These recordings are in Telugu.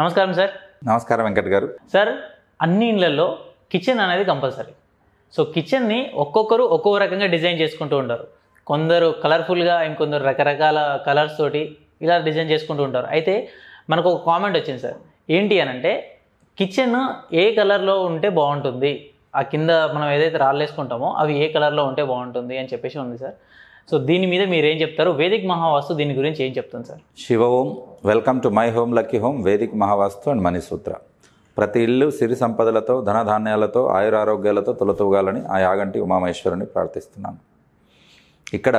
నమస్కారం సార్ నమస్కారం వెంకట్ గారు సార్ అన్ని ఇళ్లలో కిచెన్ అనేది కంపల్సరీ సో కిచెన్ని ఒక్కొక్కరు ఒక్కో రకంగా డిజైన్ చేసుకుంటూ ఉంటారు కొందరు కలర్ఫుల్గా ఇంకొందరు రకరకాల కలర్స్ తోటి ఇలా డిజైన్ చేసుకుంటూ ఉంటారు అయితే మనకు ఒక కామెంట్ వచ్చింది సార్ ఏంటి అని అంటే కిచెన్ ఏ కలర్లో ఉంటే బాగుంటుంది ఆ కింద మనం ఏదైతే రాళ్ళు వేసుకుంటామో అవి ఏ కలర్లో ఉంటే బాగుంటుంది అని చెప్పేసి ఉంది సార్ సో దీని మీద మీరు ఏం చెప్తారు వేదిక్ మహావాస్తు దీని గురించి ఏం చెప్తాను sir Shiva Om welcome to my home lucky home Vedic Mahavastu and Manisutra ప్రతి ఇల్లు సిరి సంపదలతో ధనధాన్యాలతో ఆయురారోగ్యాలతో తొలతూగాలని ఆ యాగంటి ఉమామేశ్వరుని ప్రార్థిస్తున్నాను ఇక్కడ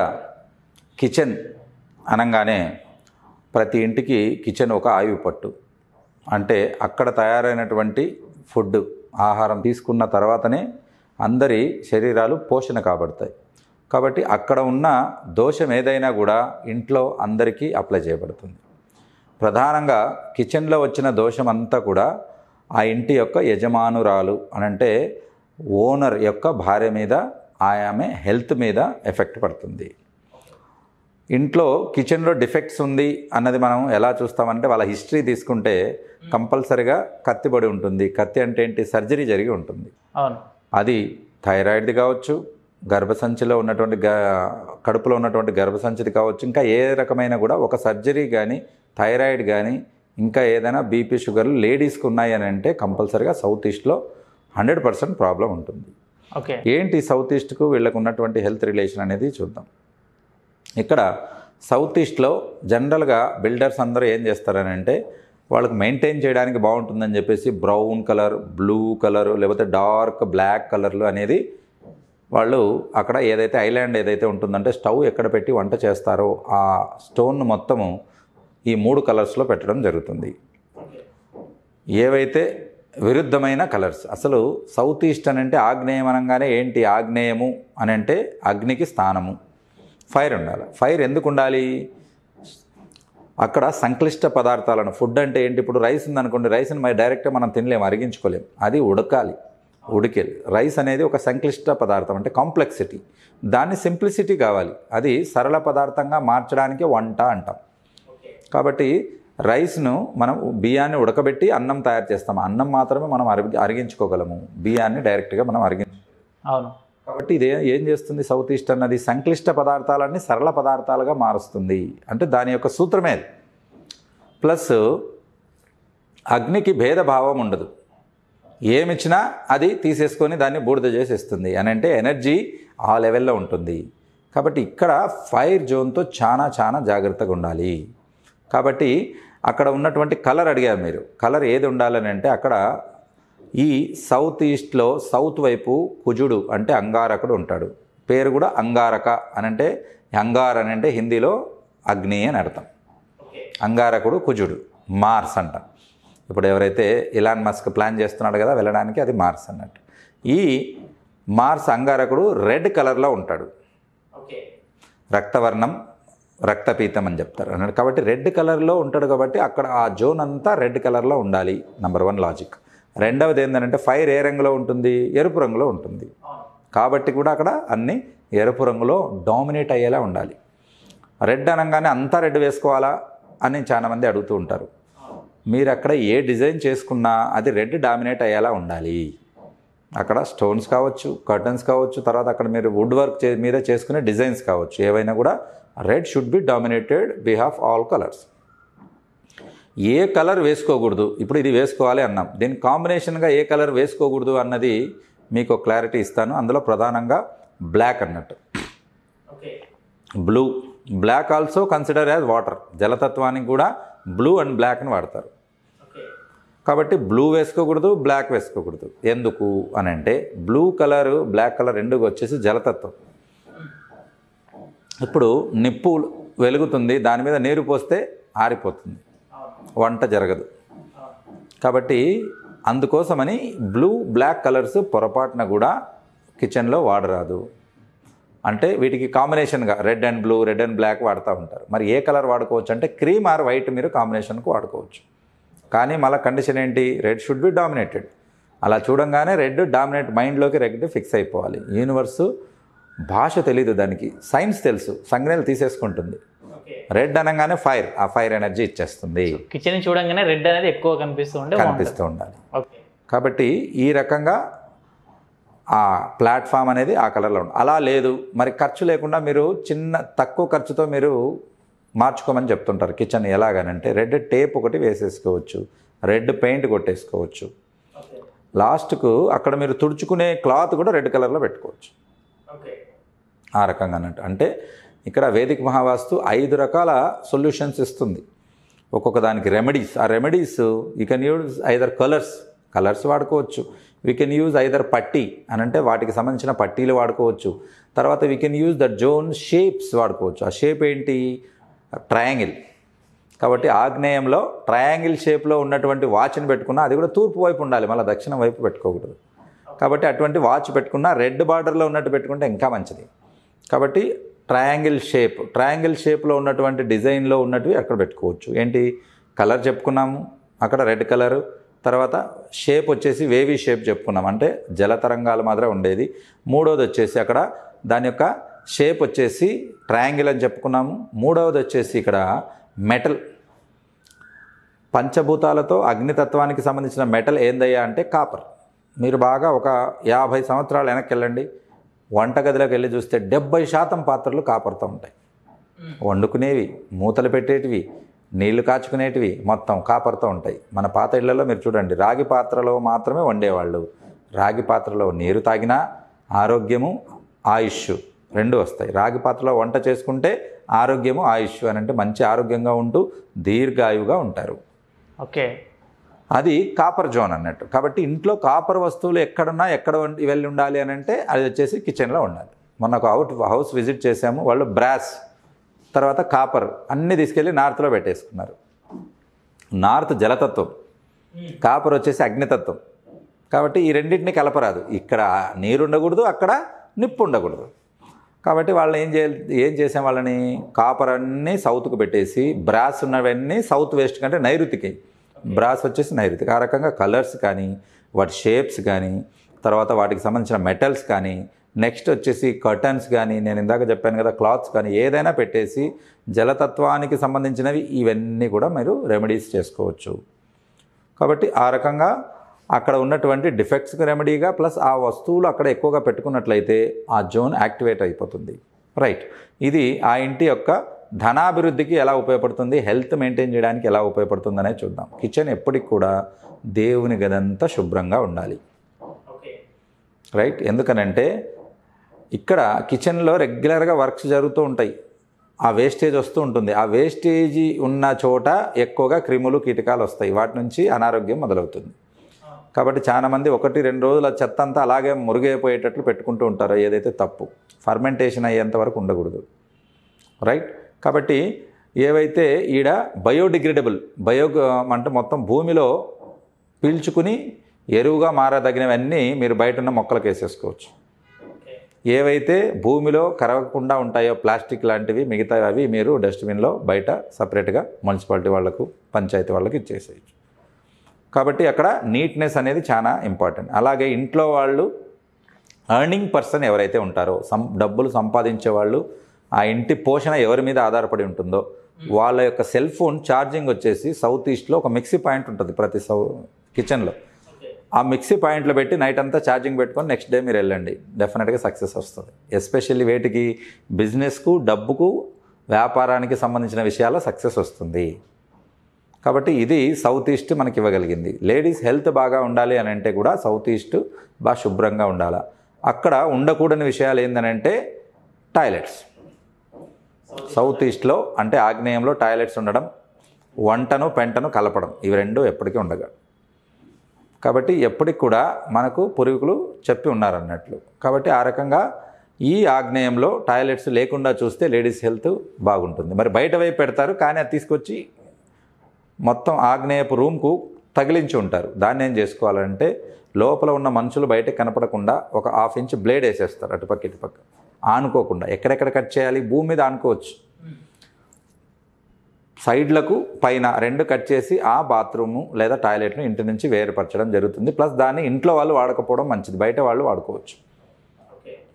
కిచెన్ అనగానే ప్రతి ఇంటికి కిచెన్ ఒక ఆయువు పట్టు అంటే అక్కడ తయారైనటువంటి ఫుడ్ ఆహారం తీసుకున్న తర్వాతనే అందరి శరీరాలు పోషణ కాబడతాయి కాబట్టి అక్కడ ఉన్న దోషం ఏదైనా కూడా ఇంట్లో అందరికీ అప్లై చేయబడుతుంది ప్రధానంగా కిచెన్లో వచ్చిన దోషం అంతా కూడా ఆ ఇంటి యొక్క యజమానురాలు అనంటే ఓనర్ యొక్క భార్య మీద ఆమె హెల్త్ మీద ఎఫెక్ట్ పడుతుంది ఇంట్లో కిచెన్లో డిఫెక్ట్స్ ఉంది అన్నది మనం ఎలా చూస్తామంటే వాళ్ళ హిస్టరీ తీసుకుంటే కంపల్సరిగా కత్తిబడి ఉంటుంది కత్తి అంటే ఏంటి సర్జరీ జరిగి ఉంటుంది అవును అది థైరాయిడ్ కావచ్చు గర్భసంచిలో ఉన్నటువంటి గ కడుపులో ఉన్నటువంటి గర్భసంచిది కావచ్చు ఇంకా ఏ రకమైన కూడా ఒక సర్జరీ కానీ థైరాయిడ్ కానీ ఇంకా ఏదైనా బీపీ షుగర్లు లేడీస్కి ఉన్నాయని అంటే కంపల్సరిగా సౌత్ ఈస్ట్లో హండ్రెడ్ పర్సెంట్ ప్రాబ్లం ఉంటుంది ఓకే ఏంటి సౌత్ ఈస్ట్కు వీళ్ళకు ఉన్నటువంటి హెల్త్ రిలేషన్ అనేది చూద్దాం ఇక్కడ సౌత్ ఈస్ట్లో జనరల్గా బిల్డర్స్ అందరూ ఏం చేస్తారని అంటే వాళ్ళకి మెయింటైన్ చేయడానికి బాగుంటుందని చెప్పేసి బ్రౌన్ కలర్ బ్లూ కలర్ లేకపోతే డార్క్ బ్లాక్ కలర్లు అనేది వాళ్ళు అక్కడ ఏదైతే ఐలాండ్ ఏదైతే ఉంటుందంటే స్టవ్ ఎక్కడ పెట్టి వంట చేస్తారో ఆ స్టోన్ మొత్తము ఈ మూడు కలర్స్లో పెట్టడం జరుగుతుంది ఏవైతే విరుద్ధమైన కలర్స్ అసలు సౌత్ ఈస్ట్ అని అంటే ఆగ్నేయం అనగానే ఏంటి ఆగ్నేయము అని అంటే అగ్నికి స్థానము ఫైర్ ఉండాలి ఫైర్ ఎందుకు ఉండాలి అక్కడ సంక్లిష్ట పదార్థాలను ఫుడ్ అంటే ఏంటి ఇప్పుడు రైస్ ఉందనుకోండి రైస్ని మరి డైరెక్ట్గా మనం తినలేము అరిగించుకోలేము అది ఉడకాలి ఉడికే రైస్ అనేది ఒక సంక్లిష్ట పదార్థం అంటే కాంప్లెక్సిటీ దాన్ని సింప్లిసిటీ కావాలి అది సరళ పదార్థంగా మార్చడానికి వంట అంటాం కాబట్టి రైస్ను మనం బియ్యాన్ని ఉడకబెట్టి అన్నం తయారు చేస్తాం అన్నం మాత్రమే మనం అరిగి అరిగించుకోగలము బియ్యాన్ని డైరెక్ట్గా మనం అరిగించు అవును కాబట్టి ఇదే ఏం చేస్తుంది సౌత్ ఈస్టర్న్ అది సంక్లిష్ట పదార్థాలన్నీ సరళ పదార్థాలుగా మారుస్తుంది అంటే దాని యొక్క సూత్రమే ప్లస్ అగ్నికి భేదభావం ఉండదు ఏమిచ్చినా అది తీసేసుకొని దాన్ని బూడిద చేసి ఇస్తుంది అని అంటే ఎనర్జీ ఆ లెవెల్లో ఉంటుంది కాబట్టి ఇక్కడ ఫైర్ జోన్తో చాలా చాలా జాగ్రత్తగా ఉండాలి కాబట్టి అక్కడ ఉన్నటువంటి కలర్ అడిగారు మీరు కలర్ ఏది ఉండాలని అంటే అక్కడ ఈ సౌత్ ఈస్ట్లో సౌత్ వైపు కుజుడు అంటే అంగారకుడు ఉంటాడు పేరు కూడా అంగారక అంటే అంగార్ అని అంటే హిందీలో అగ్ని అని అర్థం అంగారకుడు కుజుడు మార్స్ అంటాం ఇప్పుడు ఎవరైతే ఇలాన్ మస్క్ ప్లాన్ చేస్తున్నాడు కదా వెళ్ళడానికి అది మార్స్ అన్నట్టు ఈ మార్స్ అంగారకుడు రెడ్ కలర్లో ఉంటాడు రక్తవర్ణం రక్తపీతం అని చెప్తారు అన్నాడు కాబట్టి రెడ్ కలర్లో ఉంటాడు కాబట్టి అక్కడ ఆ జోన్ అంతా రెడ్ కలర్లో ఉండాలి నంబర్ వన్ లాజిక్ రెండవది ఏంటంటే ఫైర్ ఏ రంగులో ఉంటుంది ఎరుపు రంగులో ఉంటుంది కాబట్టి కూడా అక్కడ అన్నీ ఎరుపు రంగులో డామినేట్ అయ్యేలా ఉండాలి రెడ్ అనగానే అంతా రెడ్ వేసుకోవాలా అని చాలామంది అడుగుతూ ఉంటారు మీరు అక్కడ ఏ డిజైన్ చేసుకున్నా అది రెడ్ డామినేట్ అయ్యేలా ఉండాలి అక్కడ స్టోన్స్ కావచ్చు కర్టన్స్ కావచ్చు తర్వాత అక్కడ మీరు వుడ్ వర్క్ చే మీద చేసుకునే డిజైన్స్ కావచ్చు ఏవైనా కూడా red should be dominated behalf all colours ఏ కలర్ వేసుకోకూడదు ఇప్పుడు ఇది వేసుకోవాలి అన్నాం దీని కాంబినేషన్గా ఏ కలర్ వేసుకోకూడదు అన్నది మీకు క్లారిటీ ఇస్తాను అందులో ప్రధానంగా బ్లాక్ అన్నట్టు blue black also consider as water జలతత్వానికి కూడా బ్లూ అండ్ బ్లాక్ అని వాడతారు కాబట్టి బ్లూ వేసుకోకూడదు బ్లాక్ వేసుకోకూడదు ఎందుకు అని అంటే బ్లూ కలర్ బ్లాక్ కలర్ రెండుగా వచ్చేసి జలతత్వం ఇప్పుడు నిప్పు వెలుగుతుంది దాని మీద నీరు పోస్తే ఆరిపోతుంది వంట జరగదు కాబట్టి అందుకోసమని బ్లూ బ్లాక్ కలర్స్ పొరపాటున కూడా కిచెన్లో వాడరాదు అంటే వీటికి కాంబినేషన్గా red and blue red and black వాడుతూ ఉంటారు మరి ఏ కలర్ వాడుకోవచ్చు అంటే క్రీమ్ ఆర్ వైట్ మీరు కాంబినేషన్కు వాడుకోవచ్చు కానీ మళ్ళీ కండిషన్ ఏంటి రెడ్ షుడ్ బి డామినేటెడ్ అలా చూడంగానే రెడ్ డామినేట్ మైండ్లోకి రెడ్ ఫిక్స్ అయిపోవాలి యూనివర్సు భాష తెలీదు దానికి సైన్స్ తెలుసు సంజ్ఞలు తీసేసుకుంటుంది రెడ్ అనగానే ఫైర్ ఆ ఫైర్ ఎనర్జీ ఇచ్చేస్తుంది కిచెన్ చూడంగానే రెడ్ అనేది ఎక్కువ కనిపిస్తూ ఉండాలి కనిపిస్తూ ఉండాలి కాబట్టి ఈ రకంగా ఆ ప్లాట్ఫామ్ అనేది ఆ కలర్లో ఉంది అలా లేదు మరి ఖర్చు లేకుండా మీరు చిన్న తక్కువ ఖర్చుతో మీరు మార్చుకోమని చెప్తుంటారు కిచెన్ ఎలాగనంటే రెడ్ టేప్ ఒకటి వేసేసుకోవచ్చు రెడ్ పెయింట్ కొట్టేసుకోవచ్చు లాస్ట్కు అక్కడ మీరు తుడుచుకునే క్లాత్ కూడా రెడ్ కలర్లో పెట్టుకోవచ్చు ఆ రకంగా అన్నట్టు అంటే ఇక్కడ వేదిక మహావాస్తు ఐదు రకాల సొల్యూషన్స్ ఇస్తుంది ఒక్కొక్క దానికి రెమెడీస్ ఆ remedies you can use either colours colours వాడుకోవచ్చు వీ కెన్ యూజ్ ఐదర్ పట్టీ అని అంటే వాటికి సంబంధించిన పట్టీలు వాడుకోవచ్చు తర్వాత we can use the zone shapes వాడుకోవచ్చు ఆ షేప్ ఏంటి ట్రయాంగిల్ కాబట్టి ఆగ్నేయంలో ట్రయాంగిల్ షేప్లో ఉన్నటువంటి వాచ్ని పెట్టుకున్నా అది కూడా తూర్పు వైపు ఉండాలి మళ్ళీ దక్షిణం వైపు పెట్టుకోకూడదు కాబట్టి అటువంటి వాచ్ పెట్టుకున్నా రెడ్ బార్డర్లో ఉన్నట్టు పెట్టుకుంటే ఇంకా మంచిది కాబట్టి ట్రయాంగిల్ షేప్ ట్రయాంగిల్ షేప్లో ఉన్నటువంటి డిజైన్లో ఉన్నటివి అక్కడ పెట్టుకోవచ్చు ఏంటి కలర్ చెప్పుకున్నాము అక్కడ రెడ్ కలర్ తర్వాత షేప్ వచ్చేసి వేవీ షేప్ చెప్పుకున్నాం అంటే జలతరంగాలు మాత్రం ఉండేది మూడవది వచ్చేసి అక్కడ దాని యొక్క షేప్ వచ్చేసి ట్రయాంగిల్ అని చెప్పుకున్నాము మూడవది వచ్చేసి ఇక్కడ మెటల్ పంచభూతాలతో అగ్నితత్వానికి సంబంధించిన మెటల్ ఏందయ్యా అంటే కాపర్ మీరు బాగా ఒక యాభై సంవత్సరాలు వెనక్కి వెళ్ళండి వంటగదిలోకి వెళ్ళి చూస్తే డెబ్బై శాతం పాత్రలు కాపర్తో ఉంటాయి వండుకునేవి మూతలు పెట్టేటివి నీళ్లు కాచుకునేటివి మొత్తం కాపర్తో ఉంటాయి మన పాత ఇళ్లలో మీరు చూడండి రాగి పాత్రలో మాత్రమే వండేవాళ్ళు రాగి పాత్రలో నీరు తాగినా ఆరోగ్యము ఆయుష్ రెండు వస్తాయి రాగి పాత్రలో వంట చేసుకుంటే ఆరోగ్యము ఆయుష్ అని అంటే మంచి ఆరోగ్యంగా ఉంటూ దీర్ఘాయువుగా ఉంటారు ఓకే అది కాపర్ జోన్ అన్నట్టు కాబట్టి ఇంట్లో కాపర్ వస్తువులు ఎక్కడున్నా ఎక్కడ వెళ్ళి ఉండాలి అని అంటే అది వచ్చేసి కిచెన్లో ఉండాలి మొన్న ఒక అవుట్ హౌస్ విజిట్ చేసాము వాళ్ళు బ్రాస్ తర్వాత కాపర్ అన్నీ తీసుకెళ్ళి నార్త్లో పెట్టేసుకున్నారు నార్త్ జలతత్వం కాపర్ వచ్చేసి అగ్నితత్వం కాబట్టి ఈ రెండింటిని కలపరాదు ఇక్కడ నీరు ఉండకూడదు అక్కడ నిప్పు ఉండకూడదు కాబట్టి వాళ్ళని ఏం చేయాలి ఏం చేసాం వాళ్ళని కాపర్ అన్నీ సౌత్కు పెట్టేసి బ్రాస్ ఉన్నవన్నీ సౌత్ వెస్ట్ కంటే నైరుతికి బ్రాస్ వచ్చేసి నైరుతికి ఆ రకంగా కలర్స్ కానీ వాటి షేప్స్ కానీ తర్వాత వాటికి సంబంధించిన మెటల్స్ కానీ నెక్స్ట్ వచ్చేసి కర్టన్స్ కానీ నేను ఇందాక చెప్పాను కదా క్లాత్స్ కానీ ఏదైనా పెట్టేసి జలతత్వానికి సంబంధించినవి ఇవన్నీ కూడా మీరు రెమెడీస్ చేసుకోవచ్చు కాబట్టి ఆ రకంగా అక్కడ ఉన్నటువంటి డిఫెక్ట్స్కి రెమెడీగా ప్లస్ ఆ వస్తువులు అక్కడ ఎక్కువగా పెట్టుకున్నట్లయితే ఆ జోన్ యాక్టివేట్ అయిపోతుంది రైట్ ఇది ఆ ఇంటి యొక్క ధనాభివృద్ధికి ఎలా ఉపయోగపడుతుంది హెల్త్ మెయింటైన్ చేయడానికి ఎలా ఉపయోగపడుతుంది అనేది చూద్దాం కిచెన్ ఎప్పటికి కూడా దేవుని గదంతా శుభ్రంగా ఉండాలి రైట్ ఎందుకనంటే ఇక్కడ కిచెన్లో రెగ్యులర్గా వర్క్స్ జరుగుతూ ఉంటాయి ఆ వేస్టేజ్ వస్తూ ఉంటుంది ఆ వేస్టేజ్ ఉన్న చోట ఎక్కువగా క్రిములు కీటకాలు వస్తాయి వాటి నుంచి అనారోగ్యం మొదలవుతుంది కాబట్టి చాలామంది ఒకటి రెండు రోజుల చెత్త అంతా అలాగే మురుగైపోయేటట్లు పెట్టుకుంటూ ఉంటారో ఏదైతే తప్పు ఫర్మెంటేషన్ అయ్యేంత వరకు ఉండకూడదు రైట్ కాబట్టి ఏవైతే ఈడ బయోడిగ్రేడబుల్ బయో అంటే మొత్తం భూమిలో పీల్చుకుని ఎరువుగా మారదగినవన్నీ మీరు బయట ఉన్న మొక్కలకు వేసేసుకోవచ్చు ఏవైతే భూమిలో కరవకుండా ఉంటాయో ప్లాస్టిక్ లాంటివి మిగతా అవి మీరు డస్ట్బిన్లో బయట సపరేట్గా మున్సిపాలిటీ వాళ్ళకు పంచాయతీ వాళ్ళకి ఇచ్చేసేయచ్చు కాబట్టి అక్కడ నీట్నెస్ అనేది చాలా ఇంపార్టెంట్ అలాగే ఇంట్లో వాళ్ళు ఎర్నింగ్ పర్సన్ ఎవరైతే ఉంటారో సం డబ్బులు సంపాదించే వాళ్ళు ఆ ఇంటి పోషణ ఎవరి మీద ఆధారపడి ఉంటుందో వాళ్ళ యొక్క సెల్ ఫోన్ ఛార్జింగ్ వచ్చేసి సౌత్ ఈస్ట్లో ఒక మిక్సీ పాయింట్ ఉంటుంది ప్రతి సౌ కిచెన్లో ఆ మిక్సీ పాయింట్లో పెట్టి నైట్ అంతా ఛార్జింగ్ పెట్టుకొని నెక్స్ట్ డే మీరు వెళ్ళండి డెఫినెట్గా సక్సెస్ వస్తుంది ఎస్పెషల్లీ వేటికి బిజినెస్కు డబ్బుకు వ్యాపారానికి సంబంధించిన విషయాల సక్సెస్ వస్తుంది కాబట్టి ఇది సౌత్ ఈస్ట్ మనకి ఇవ్వగలిగింది లేడీస్ హెల్త్ బాగా ఉండాలి అని అంటే కూడా సౌత్ ఈస్ట్ బాగా శుభ్రంగా ఉండాలి అక్కడ ఉండకూడని విషయాలు ఏంటనంటే టాయిలెట్స్ సౌత్ ఈస్ట్లో అంటే ఆగ్నేయంలో టాయిలెట్స్ ఉండడం వంటను పెంటను కలపడం ఇవి రెండు ఎప్పటికీ ఉండగా కాబట్టి ఎప్పటికి కూడా మనకు పూర్వీకులు చెప్పి ఉన్నారన్నట్లు కాబట్టి ఆ రకంగా ఈ ఆగ్నేయంలో టాయిలెట్స్ లేకుండా చూస్తే లేడీస్ హెల్త్ బాగుంటుంది మరి బయట వైపు పెడతారు కానీ అది తీసుకొచ్చి మొత్తం ఆగ్నేయపు రూమ్కు తగిలించి ఉంటారు దాన్ని ఏం చేసుకోవాలంటే లోపల ఉన్న మనుషులు బయటకు కనపడకుండా ఒక హాఫ్ ఇంచ్ బ్లేడ్ వేసేస్తారు అటుపక్క ఇటుపక్క ఆనుకోకుండా ఎక్కడెక్కడ కట్ చేయాలి భూమి మీద ఆనుకోవచ్చు సైడ్లకు పైన రెండు కట్ చేసి ఆ బాత్రూము లేదా టాయిలెట్ను ఇంటి నుంచి వేరుపరచడం జరుగుతుంది ప్లస్ దాన్ని ఇంట్లో వాళ్ళు వాడకపోవడం మంచిది బయట వాళ్ళు వాడుకోవచ్చు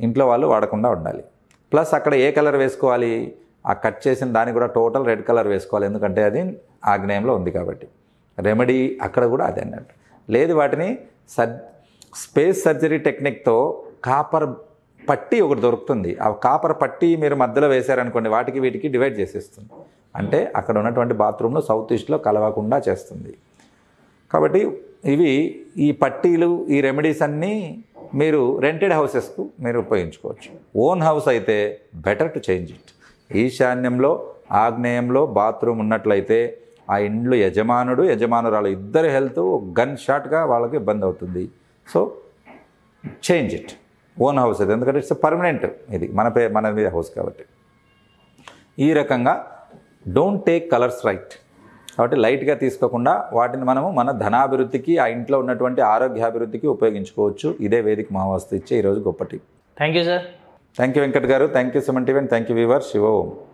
ఇంట్లో వాళ్ళు వాడకుండా ఉండాలి ప్లస్ అక్కడ ఏ కలర్ వేసుకోవాలి ఆ కట్ చేసిన దాన్ని కూడా టోటల్ రెడ్ కలర్ వేసుకోవాలి ఎందుకంటే అది ఆగ్నేయంలో ఉంది కాబట్టి రెమెడీ అక్కడ కూడా అదే అన్నట్టు లేదు వాటిని సర్ స్పేస్ సర్జరీ టెక్నిక్తో కాపర్ పట్టి ఒకటి దొరుకుతుంది ఆ కాపర్ పట్టి మీరు మధ్యలో వేశారనుకోండి వాటికి వీటికి డివైడ్ చేసేస్తుంది అంటే అక్కడ ఉన్నటువంటి బాత్రూమ్ను సౌత్ ఈస్ట్లో కలవకుండా చేస్తుంది కాబట్టి ఇవి ఈ పట్టీలు ఈ రెమెడీస్ అన్నీ మీరు రెంటెడ్ హౌసెస్కు మీరు ఉపయోగించుకోవచ్చు ఓన్ హౌస్ అయితే బెటర్ టు చేంజ్ ఇట్ ఈశాన్యంలో ఆగ్నేయంలో బాత్రూమ్ ఉన్నట్లయితే ఆ ఇండ్లు యజమానుడు యజమానురాలు ఇద్దరు హెల్త్ గన్ షాట్గా వాళ్ళకి ఇబ్బంది అవుతుంది so change it own house అయితే ఎందుకంటే ఇట్స్ పర్మనెంట్ ఇది మన పే మన హౌస్ కాబట్టి ఈ రకంగా డోంట్ టేక్ కలర్స్ రైట్ కాబట్టి లైట్గా తీసుకోకుండా వాటిని మనము మన ధనాభివృద్ధికి ఆ ఇంట్లో ఉన్నటువంటి ఆరోగ్యాభివృద్ధికి ఉపయోగించుకోవచ్చు ఇదే వేదిక మహావాస్తు ఇచ్చే ఈరోజు గొప్పటి thank you sir thank you Venkat గారు thank you Suman TV thank you viewer Shiva Om